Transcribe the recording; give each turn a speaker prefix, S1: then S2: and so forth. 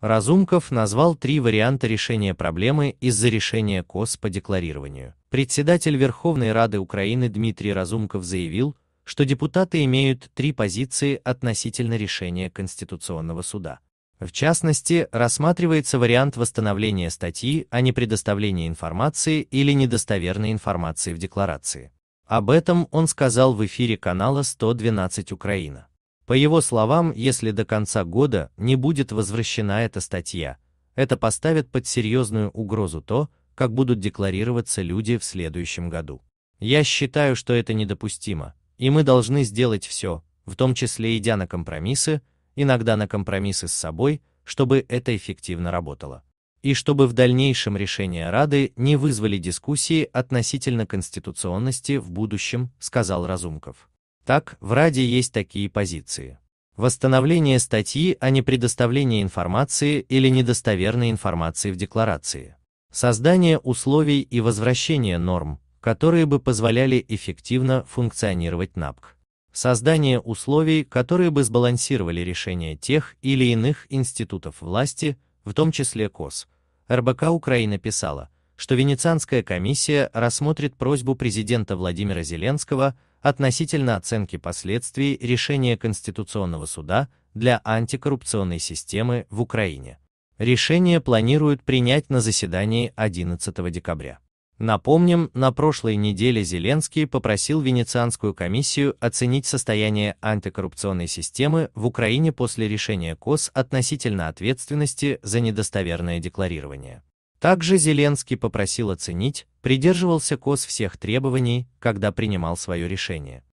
S1: Разумков назвал три варианта решения проблемы из-за решения КОС по декларированию. Председатель Верховной Рады Украины Дмитрий Разумков заявил, что депутаты имеют три позиции относительно решения Конституционного суда. В частности, рассматривается вариант восстановления статьи о непредоставлении информации или недостоверной информации в декларации. Об этом он сказал в эфире канала 112 Украина. По его словам, если до конца года не будет возвращена эта статья, это поставит под серьезную угрозу то, как будут декларироваться люди в следующем году. Я считаю, что это недопустимо, и мы должны сделать все, в том числе идя на компромиссы, иногда на компромиссы с собой, чтобы это эффективно работало. И чтобы в дальнейшем решения Рады не вызвали дискуссии относительно конституционности в будущем, сказал Разумков. Так, в Раде есть такие позиции. Восстановление статьи о непредоставлении информации или недостоверной информации в декларации. Создание условий и возвращение норм, которые бы позволяли эффективно функционировать НАПК. Создание условий, которые бы сбалансировали решения тех или иных институтов власти, в том числе КОС. РБК Украина писала, что Венецианская комиссия рассмотрит просьбу президента Владимира Зеленского относительно оценки последствий решения Конституционного суда для антикоррупционной системы в Украине. Решение планируют принять на заседании 11 декабря. Напомним, на прошлой неделе Зеленский попросил Венецианскую комиссию оценить состояние антикоррупционной системы в Украине после решения КОС относительно ответственности за недостоверное декларирование. Также Зеленский попросил оценить, придерживался КОС всех требований, когда принимал свое решение.